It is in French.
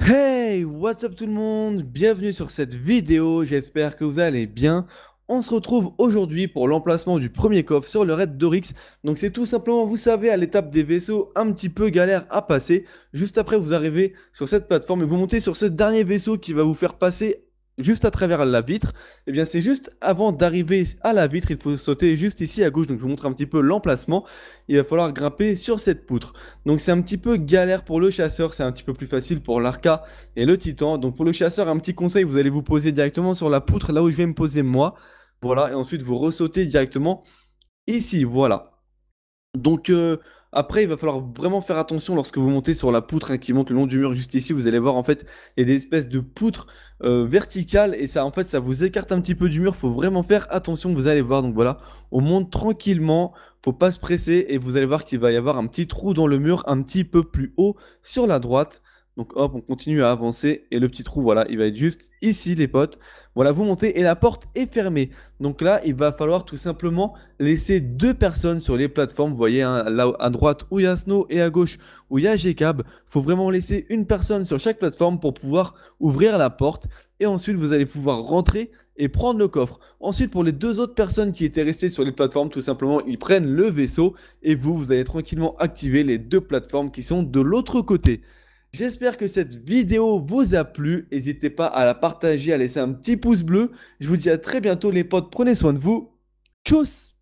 Hey, what's up tout le monde Bienvenue sur cette vidéo, j'espère que vous allez bien. On se retrouve aujourd'hui pour l'emplacement du premier coffre sur le raid d'Orix. Donc c'est tout simplement, vous savez, à l'étape des vaisseaux, un petit peu galère à passer. Juste après, vous arrivez sur cette plateforme et vous montez sur ce dernier vaisseau qui va vous faire passer juste à travers la vitre, et eh bien c'est juste avant d'arriver à la vitre, il faut sauter juste ici à gauche, donc je vous montre un petit peu l'emplacement, il va falloir grimper sur cette poutre. Donc c'est un petit peu galère pour le chasseur, c'est un petit peu plus facile pour l'arca et le titan, donc pour le chasseur un petit conseil, vous allez vous poser directement sur la poutre là où je vais me poser moi, voilà, et ensuite vous ressautez directement ici, voilà. Donc euh, après, il va falloir vraiment faire attention lorsque vous montez sur la poutre hein, qui monte le long du mur juste ici. Vous allez voir, en fait, il y a des espèces de poutres euh, verticales et ça, en fait, ça vous écarte un petit peu du mur. Faut vraiment faire attention, vous allez voir. Donc voilà, on monte tranquillement, faut pas se presser et vous allez voir qu'il va y avoir un petit trou dans le mur un petit peu plus haut sur la droite. Donc hop, on continue à avancer et le petit trou, voilà, il va être juste ici les potes. Voilà, vous montez et la porte est fermée. Donc là, il va falloir tout simplement laisser deux personnes sur les plateformes. Vous voyez, hein, là à droite où il y a Snow et à gauche où il y a GKB. Il faut vraiment laisser une personne sur chaque plateforme pour pouvoir ouvrir la porte. Et ensuite, vous allez pouvoir rentrer et prendre le coffre. Ensuite, pour les deux autres personnes qui étaient restées sur les plateformes, tout simplement, ils prennent le vaisseau et vous, vous allez tranquillement activer les deux plateformes qui sont de l'autre côté. J'espère que cette vidéo vous a plu. N'hésitez pas à la partager, à laisser un petit pouce bleu. Je vous dis à très bientôt les potes. Prenez soin de vous. Tchuss